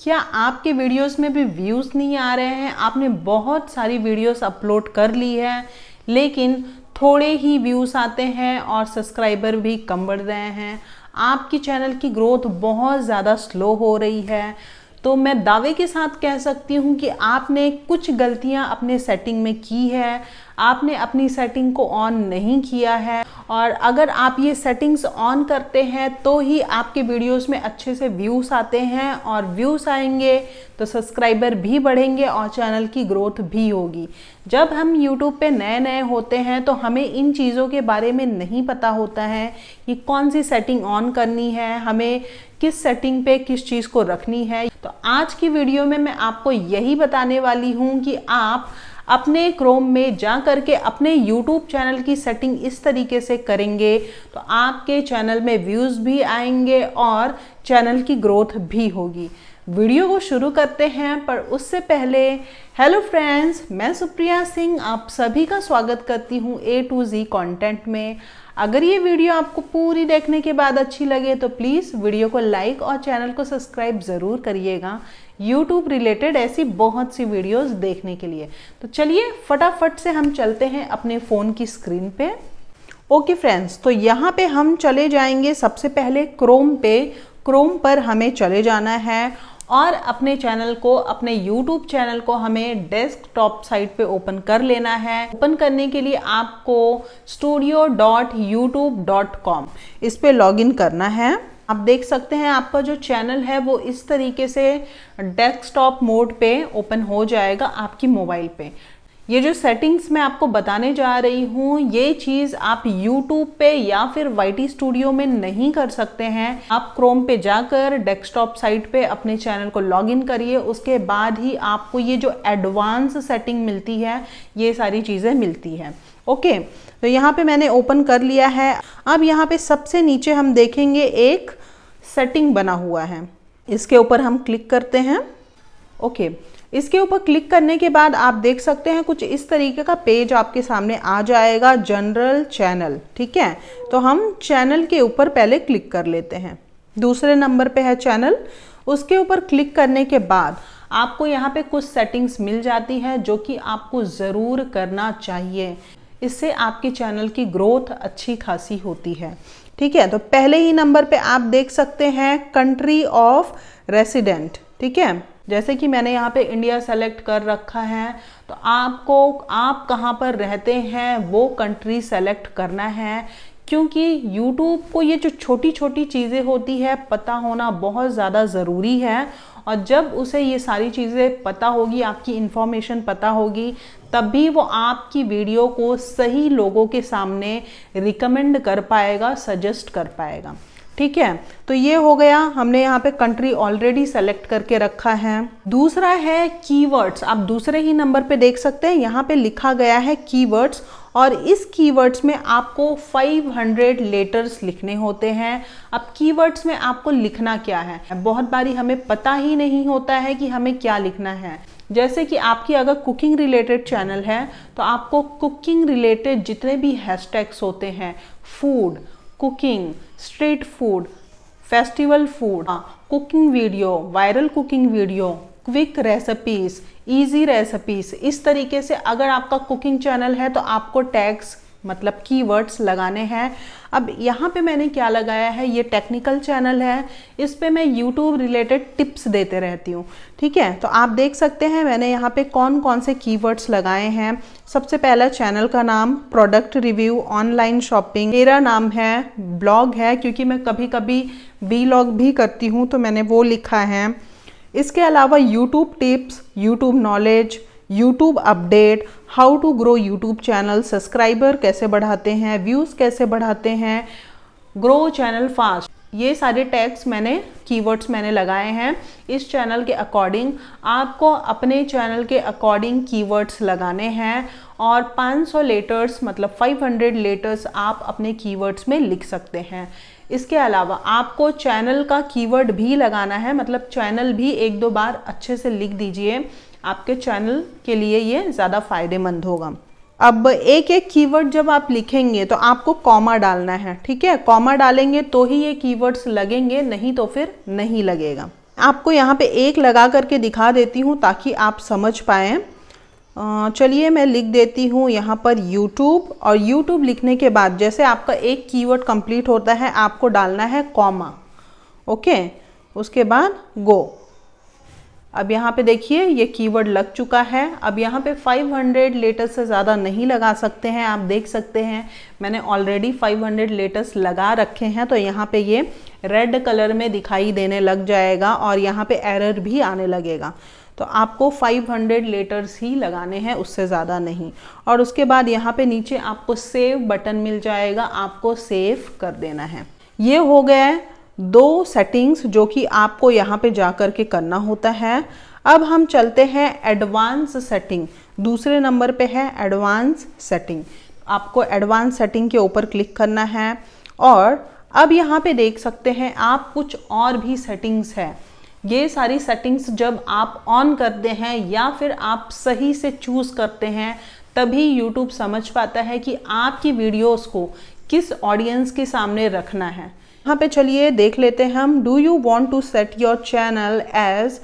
क्या आपके वीडियोस में भी व्यूज़ नहीं आ रहे हैं आपने बहुत सारी वीडियोस अपलोड कर ली है लेकिन थोड़े ही व्यूज़ आते हैं और सब्सक्राइबर भी कम बढ़ रहे हैं आपकी चैनल की ग्रोथ बहुत ज़्यादा स्लो हो रही है तो मैं दावे के साथ कह सकती हूँ कि आपने कुछ गलतियाँ अपने सेटिंग में की है आपने अपनी सेटिंग को ऑन नहीं किया है और अगर आप ये सेटिंग्स ऑन करते हैं तो ही आपके वीडियोस में अच्छे से व्यूज़ आते हैं और व्यूज़ आएंगे तो सब्सक्राइबर भी बढ़ेंगे और चैनल की ग्रोथ भी होगी जब हम यूट्यूब पे नए नए होते हैं तो हमें इन चीज़ों के बारे में नहीं पता होता है कि कौन सी सेटिंग ऑन करनी है हमें किस सेटिंग पे किस चीज़ को रखनी है तो आज की वीडियो में मैं आपको यही बताने वाली हूँ कि आप अपने क्रोम में जा करके अपने यूट्यूब चैनल की सेटिंग इस तरीके से करेंगे तो आपके चैनल में व्यूज़ भी आएंगे और चैनल की ग्रोथ भी होगी वीडियो को शुरू करते हैं पर उससे पहले हेलो फ्रेंड्स मैं सुप्रिया सिंह आप सभी का स्वागत करती हूँ ए टू जी कंटेंट में अगर ये वीडियो आपको पूरी देखने के बाद अच्छी लगे तो प्लीज़ वीडियो को लाइक और चैनल को सब्सक्राइब ज़रूर करिएगा यूट्यूब रिलेटेड ऐसी बहुत सी वीडियोस देखने के लिए तो चलिए फटाफट से हम चलते हैं अपने फ़ोन की स्क्रीन पे ओके फ्रेंड्स तो यहाँ पे हम चले जाएंगे सबसे पहले क्रोम पे क्रोम पर हमें चले जाना है और अपने चैनल को अपने YouTube चैनल को हमें डेस्कटॉप साइट पे ओपन कर लेना है ओपन करने के लिए आपको studio dot dot YouTube com इस पर लॉग करना है आप देख सकते हैं आपका जो चैनल है वो इस तरीके से डेस्कटॉप मोड पे ओपन हो जाएगा आपकी मोबाइल पे ये जो सेटिंग्स मैं आपको बताने जा रही हूँ ये चीज़ आप यूट्यूब पे या फिर वाई स्टूडियो में नहीं कर सकते हैं आप क्रोम पे जाकर डेस्कटॉप साइट पे अपने चैनल को लॉगिन करिए उसके बाद ही आपको ये जो एडवांस सेटिंग मिलती है ये सारी चीज़ें मिलती है ओके तो यहाँ पे मैंने ओपन कर लिया है अब यहाँ पे सबसे नीचे हम देखेंगे एक सेटिंग बना हुआ है इसके ऊपर हम क्लिक करते हैं ओके इसके ऊपर क्लिक करने के बाद आप देख सकते हैं कुछ इस तरीके का पेज आपके सामने आ जाएगा जनरल चैनल ठीक है तो हम चैनल के ऊपर पहले क्लिक कर लेते हैं दूसरे नंबर पे है चैनल उसके ऊपर क्लिक करने के बाद आपको यहाँ पे कुछ सेटिंग्स मिल जाती है जो कि आपको ज़रूर करना चाहिए इससे आपके चैनल की ग्रोथ अच्छी खासी होती है ठीक है तो पहले ही नंबर पे आप देख सकते हैं कंट्री ऑफ रेसिडेंट ठीक है जैसे कि मैंने यहाँ पे इंडिया सेलेक्ट कर रखा है तो आपको आप कहाँ पर रहते हैं वो कंट्री सेलेक्ट करना है क्योंकि YouTube को ये जो छोटी छोटी चीज़ें होती है पता होना बहुत ज़्यादा ज़रूरी है और जब उसे ये सारी चीज़ें पता होगी आपकी इन्फॉर्मेशन पता होगी तब भी वो आपकी वीडियो को सही लोगों के सामने रिकमेंड कर पाएगा सजेस्ट कर पाएगा ठीक है तो ये हो गया हमने यहाँ पे कंट्री ऑलरेडी सेलेक्ट करके रखा है दूसरा है कीवर्ड्स आप दूसरे ही नंबर पे देख सकते हैं यहाँ पे लिखा गया है कीवर्ड्स और इस कीवर्ड्स में आपको 500 लेटर्स लिखने होते हैं अब कीवर्ड्स में आपको लिखना क्या है बहुत बारी हमें पता ही नहीं होता है कि हमें क्या लिखना है जैसे कि आपकी अगर कुकिंग रिलेटेड चैनल है तो आपको कुकिंग रिलेटेड जितने भी हैशटैग्स होते हैं food cooking street food festival food cooking video viral cooking video quick recipes easy recipes इस तरीके से अगर आपका कुकिंग चैनल है तो आपको टैग्स मतलब कीवर्ड्स लगाने हैं अब यहाँ पे मैंने क्या लगाया है ये टेक्निकल चैनल है इस पर मैं यूट्यूब रिलेटेड टिप्स देते रहती हूँ ठीक है तो आप देख सकते हैं मैंने यहाँ पे कौन कौन से कीवर्ड्स लगाए हैं सबसे पहला चैनल का नाम प्रोडक्ट रिव्यू ऑनलाइन शॉपिंग मेरा नाम है ब्लॉग है क्योंकि मैं कभी कभी वी भी करती हूँ तो मैंने वो लिखा है इसके अलावा YouTube tips YouTube knowledge YouTube update how to grow YouTube channel subscriber कैसे बढ़ाते हैं व्यूज़ कैसे बढ़ाते हैं ग्रो चैनल फास्ट ये सारे टैग्स मैंने कीवर्ड्स मैंने लगाए हैं इस चैनल के अकॉर्डिंग आपको अपने चैनल के अकॉर्डिंग कीवर्ड्स लगाने हैं और 500 लेटर्स मतलब 500 लेटर्स आप अपने कीवर्ड्स में लिख सकते हैं इसके अलावा आपको चैनल का कीवर्ड भी लगाना है मतलब चैनल भी एक दो बार अच्छे से लिख दीजिए आपके चैनल के लिए ये ज़्यादा फायदेमंद होगा अब एक एक कीवर्ड जब आप लिखेंगे तो आपको कॉमा डालना है ठीक है कॉमा डालेंगे तो ही ये कीवर्ड्स लगेंगे नहीं तो फिर नहीं लगेगा आपको यहाँ पे एक लगा करके दिखा देती हूँ ताकि आप समझ पाएँ चलिए मैं लिख देती हूँ यहाँ पर YouTube और YouTube लिखने के बाद जैसे आपका एक कीवर्ड कंप्लीट होता है आपको डालना है कॉमा ओके उसके बाद गो अब यहाँ पे देखिए ये कीवर्ड लग चुका है अब यहाँ पे 500 लेटर्स से ज़्यादा नहीं लगा सकते हैं आप देख सकते हैं मैंने ऑलरेडी 500 लेटर्स लगा रखे हैं तो यहाँ पे ये रेड कलर में दिखाई देने लग जाएगा और यहाँ पे एरर भी आने लगेगा तो आपको 500 लेटर्स ही लगाने हैं उससे ज़्यादा नहीं और उसके बाद यहाँ पे नीचे आपको सेव बटन मिल जाएगा आपको सेव कर देना है ये हो गया है दो सेटिंग्स जो कि आपको यहाँ पे जा कर के करना होता है अब हम चलते हैं एडवांस सेटिंग दूसरे नंबर पे है एडवांस सेटिंग आपको एडवांस सेटिंग के ऊपर क्लिक करना है और अब यहाँ पे देख सकते हैं आप कुछ और भी सेटिंग्स है ये सारी सेटिंग्स जब आप ऑन करते हैं या फिर आप सही से चूज़ करते हैं तभी यूट्यूब समझ पाता है कि आपकी वीडियोस को किस ऑडियंस के सामने रखना है यहाँ पे चलिए देख लेते हैं हम do you want to set your channel as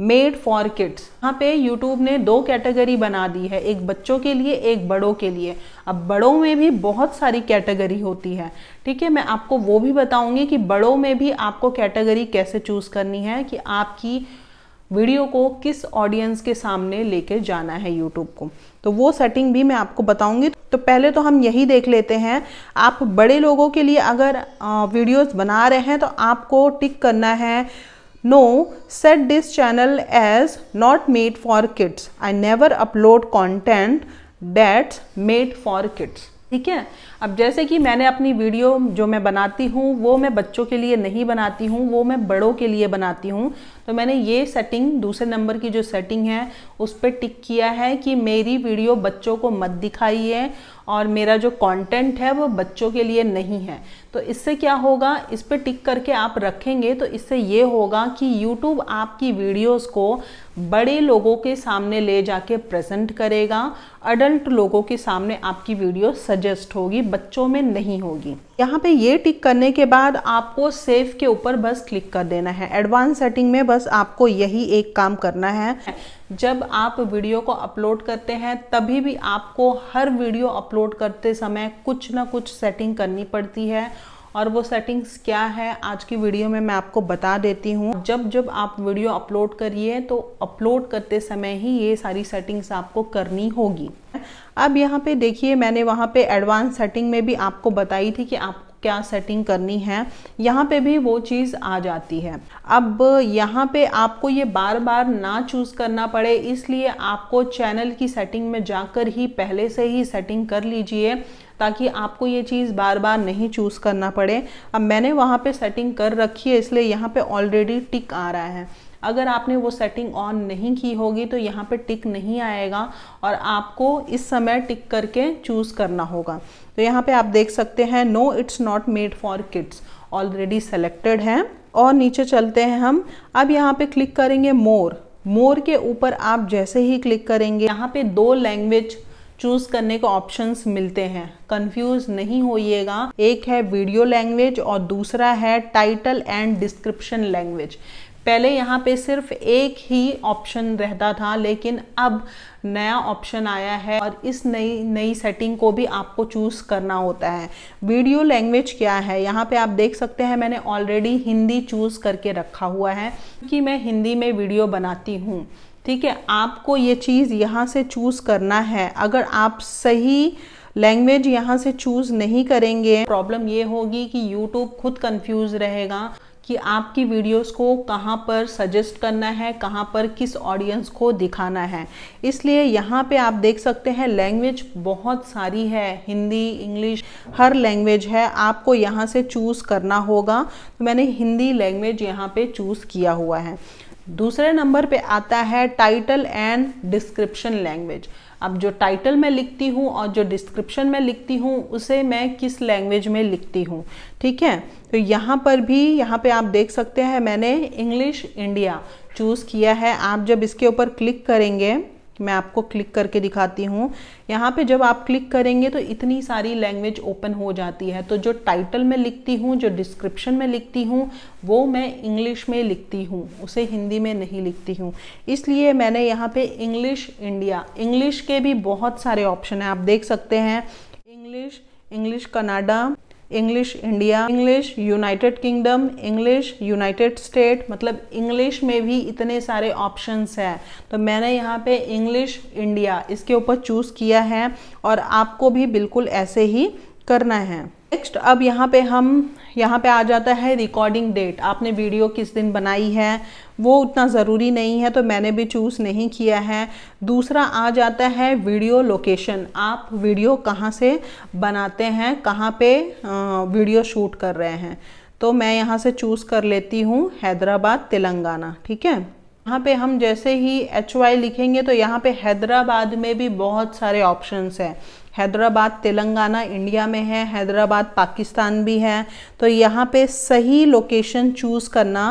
made for kids यहाँ पे यूट्यूब ने दो कैटेगरी बना दी है एक बच्चों के लिए एक बड़ों के लिए अब बड़ों में भी बहुत सारी कैटेगरी होती है ठीक है मैं आपको वो भी बताऊंगी कि बड़ों में भी आपको कैटेगरी कैसे चूज़ करनी है कि आपकी वीडियो को किस ऑडियंस के सामने लेके जाना है यूट्यूब को तो वो सेटिंग भी मैं आपको बताऊंगी तो पहले तो हम यही देख लेते हैं आप बड़े लोगों के लिए अगर वीडियोस बना रहे हैं तो आपको टिक करना है No, set this channel as not made for kids. I never upload content that's made for kids. ठीक है अब जैसे कि मैंने अपनी वीडियो जो मैं बनाती हूँ वो मैं बच्चों के लिए नहीं बनाती हूँ वो मैं बड़ों के लिए बनाती हूँ तो मैंने ये सेटिंग दूसरे नंबर की जो सेटिंग है उस पर टिक किया है कि मेरी वीडियो बच्चों को मत दिखाइए और मेरा जो कंटेंट है वो बच्चों के लिए नहीं है तो इससे क्या होगा इस पर टिक करके आप रखेंगे तो इससे ये होगा कि यूट्यूब आपकी वीडियोस को बड़े लोगों के सामने ले जाके प्रेजेंट करेगा अडल्ट लोगों के सामने आपकी वीडियो सजेस्ट होगी बच्चों में नहीं होगी यहाँ पे ये टिक करने के बाद आपको सेव के ऊपर बस क्लिक कर देना है एडवांस सेटिंग में बस आपको यही एक काम करना है जब आप वीडियो को अपलोड करते हैं तभी भी आपको हर वीडियो अपलोड करते समय कुछ ना कुछ सेटिंग करनी पड़ती है और वो सेटिंग्स क्या है आज की वीडियो में मैं आपको बता देती हूँ जब जब आप वीडियो अपलोड करिए तो अपलोड करते समय ही ये सारी सेटिंग्स आपको करनी होगी अब यहाँ पे देखिए मैंने वहाँ पे एडवांस सेटिंग में भी आपको बताई थी कि आप क्या सेटिंग करनी है यहाँ पे भी वो चीज़ आ जाती है अब यहाँ पे आपको ये बार बार ना चूज़ करना पड़े इसलिए आपको चैनल की सेटिंग में जाकर ही पहले से ही सेटिंग कर लीजिए ताकि आपको ये चीज़ बार बार नहीं चूज़ करना पड़े अब मैंने वहाँ पे सेटिंग कर रखी है इसलिए यहाँ पे ऑलरेडी टिक आ रहा है अगर आपने वो सेटिंग ऑन नहीं की होगी तो यहाँ पे टिक नहीं आएगा और आपको इस समय टिक करके चूज़ करना होगा तो यहाँ पे आप देख सकते हैं no it's not made for kids already selected है और नीचे चलते हैं हम अब यहाँ पे क्लिक करेंगे मोर मोर के ऊपर आप जैसे ही क्लिक करेंगे यहाँ पे दो लैंग्वेज चूज करने के ऑप्शंस मिलते हैं कंफ्यूज नहीं होइएगा एक है वीडियो लैंग्वेज और दूसरा है टाइटल एंड डिस्क्रिप्शन लैंग्वेज पहले यहाँ पे सिर्फ एक ही ऑप्शन रहता था लेकिन अब नया ऑप्शन आया है और इस नई नई सेटिंग को भी आपको चूज़ करना होता है वीडियो लैंग्वेज क्या है यहाँ पे आप देख सकते हैं मैंने ऑलरेडी हिंदी चूज़ करके रखा हुआ है कि मैं हिंदी में वीडियो बनाती हूँ ठीक है आपको ये चीज़ यहाँ से चूज़ करना है अगर आप सही लैंग्वेज यहाँ से चूज़ नहीं करेंगे प्रॉब्लम ये होगी कि यूट्यूब खुद कंफ्यूज रहेगा कि आपकी वीडियोस को कहाँ पर सजेस्ट करना है कहाँ पर किस ऑडियंस को दिखाना है इसलिए यहाँ पे आप देख सकते हैं लैंग्वेज बहुत सारी है हिंदी इंग्लिश हर लैंग्वेज है आपको यहाँ से चूज़ करना होगा तो मैंने हिंदी लैंग्वेज यहाँ पे चूज़ किया हुआ है दूसरे नंबर पे आता है टाइटल एंड डिस्क्रिप्शन लैंग्वेज अब जो टाइटल मैं लिखती हूँ और जो डिस्क्रिप्शन में लिखती हूँ उसे मैं किस लैंग्वेज में लिखती हूँ ठीक है तो यहाँ पर भी यहाँ पे आप देख सकते हैं मैंने इंग्लिश इंडिया चूज़ किया है आप जब इसके ऊपर क्लिक करेंगे मैं आपको क्लिक करके दिखाती हूँ यहाँ पे जब आप क्लिक करेंगे तो इतनी सारी लैंग्वेज ओपन हो जाती है तो जो टाइटल में लिखती हूँ जो डिस्क्रिप्शन में लिखती हूँ वो मैं इंग्लिश में लिखती हूँ उसे हिंदी में नहीं लिखती हूँ इसलिए मैंने यहाँ पे इंग्लिश इंडिया इंग्लिश के भी बहुत सारे ऑप्शन हैं आप देख सकते हैं English English Canada English India English United Kingdom English United State मतलब इंग्लिश में भी इतने सारे ऑप्शंस हैं तो मैंने यहाँ पे इंग्लिश इंडिया इसके ऊपर चूज़ किया है और आपको भी बिल्कुल ऐसे ही करना है नेक्स्ट अब यहाँ पे हम यहाँ पे आ जाता है रिकॉर्डिंग डेट आपने वीडियो किस दिन बनाई है वो उतना ज़रूरी नहीं है तो मैंने भी चूज़ नहीं किया है दूसरा आ जाता है वीडियो लोकेशन आप वीडियो कहाँ से बनाते हैं कहाँ पे वीडियो शूट कर रहे हैं तो मैं यहाँ से चूज़ कर लेती हूँ हैदराबाद तेलंगाना ठीक है यहाँ पे हम जैसे ही एच वाई लिखेंगे तो यहाँ पे हैदराबाद में भी बहुत सारे ऑप्शंस हैं हैदराबाद तेलंगाना इंडिया में है हैदराबाद पाकिस्तान भी है तो यहाँ पे सही लोकेशन चूज़ करना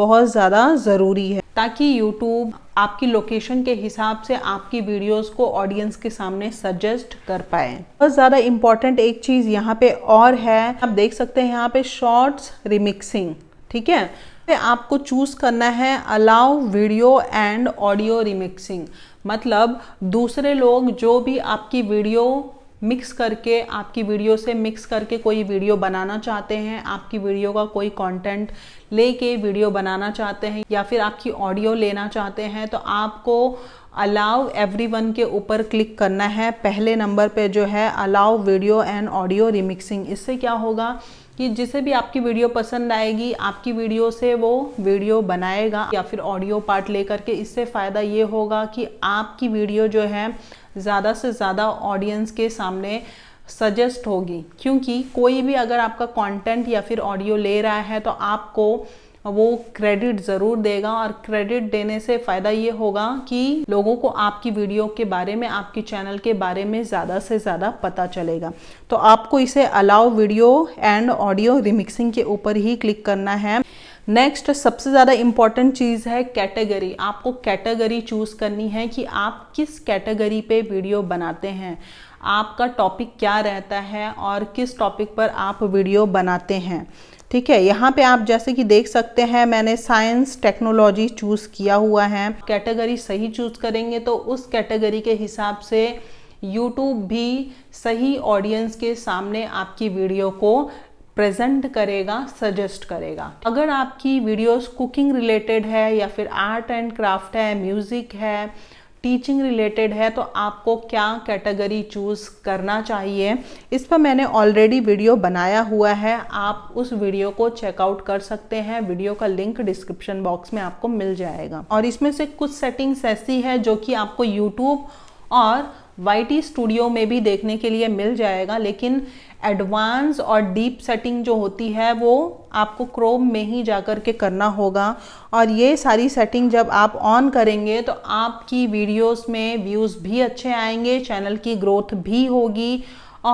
बहुत ज़्यादा ज़रूरी है ताकि YouTube आपकी लोकेशन के हिसाब से आपकी वीडियोस को ऑडियंस के सामने सजेस्ट कर पाए बहुत ज़्यादा इम्पॉर्टेंट एक चीज़ यहाँ पे और है आप देख सकते हैं यहाँ पे शॉर्ट्स रिमिक्सिंग ठीक है आपको चूज़ करना है allow video and audio remixing मतलब दूसरे लोग जो भी आपकी वीडियो मिक्स करके आपकी वीडियो से मिक्स करके कोई वीडियो बनाना चाहते हैं आपकी वीडियो का कोई कंटेंट लेके वीडियो बनाना चाहते हैं या फिर आपकी ऑडियो लेना चाहते हैं तो आपको अलाउ एवरीवन के ऊपर क्लिक करना है पहले नंबर पे जो है allow video and audio remixing इससे क्या होगा कि जिसे भी आपकी वीडियो पसंद आएगी आपकी वीडियो से वो वीडियो बनाएगा या फिर ऑडियो पार्ट लेकर के इससे फ़ायदा ये होगा कि आपकी वीडियो जो है ज़्यादा से ज़्यादा ऑडियंस के सामने सजेस्ट होगी क्योंकि कोई भी अगर आपका कंटेंट या फिर ऑडियो ले रहा है तो आपको वो क्रेडिट ज़रूर देगा और क्रेडिट देने से फ़ायदा ये होगा कि लोगों को आपकी वीडियो के बारे में आपके चैनल के बारे में ज़्यादा से ज़्यादा पता चलेगा तो आपको इसे allow video and audio remixing के ऊपर ही क्लिक करना है नेक्स्ट सबसे ज़्यादा इम्पॉर्टेंट चीज़ है कैटेगरी आपको कैटेगरी चूज़ करनी है कि आप किस कैटेगरी पे वीडियो बनाते हैं आपका टॉपिक क्या रहता है और किस टॉपिक पर आप वीडियो बनाते हैं ठीक है यहाँ पे आप जैसे कि देख सकते हैं मैंने साइंस टेक्नोलॉजी चूज़ किया हुआ है कैटेगरी सही चूज़ करेंगे तो उस कैटेगरी के हिसाब से यूट्यूब भी सही ऑडियंस के सामने आपकी वीडियो को प्रेजेंट करेगा सजेस्ट करेगा अगर आपकी वीडियोस कुकिंग रिलेटेड है या फिर आर्ट एंड क्राफ्ट है म्यूज़िक है टीचिंग रिलेटेड है तो आपको क्या कैटेगरी चूज़ करना चाहिए इस पर मैंने ऑलरेडी वीडियो बनाया हुआ है आप उस वीडियो को चेकआउट कर सकते हैं वीडियो का लिंक डिस्क्रिप्शन बॉक्स में आपको मिल जाएगा और इसमें से कुछ सेटिंग्स ऐसी है जो कि आपको यूट्यूब और वाई स्टूडियो में भी देखने के लिए मिल जाएगा लेकिन एडवांस और डीप सेटिंग जो होती है वो आपको क्रोम में ही जा कर के करना होगा और ये सारी सेटिंग जब आप ऑन करेंगे तो आपकी वीडियोस में व्यूज़ भी अच्छे आएंगे चैनल की ग्रोथ भी होगी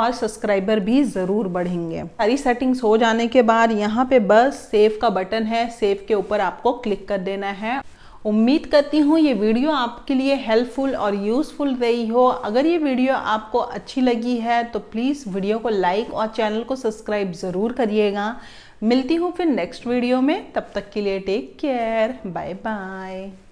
और सब्सक्राइबर भी ज़रूर बढ़ेंगे सारी सेटिंग्स हो जाने के बाद यहाँ पे बस सेव का बटन है सेव के ऊपर आपको क्लिक कर देना है उम्मीद करती हूँ ये वीडियो आपके लिए हेल्पफुल और यूज़फुल रही हो अगर ये वीडियो आपको अच्छी लगी है तो प्लीज़ वीडियो को लाइक और चैनल को सब्सक्राइब ज़रूर करिएगा मिलती हूँ फिर नेक्स्ट वीडियो में तब तक के लिए टेक केयर बाय बाय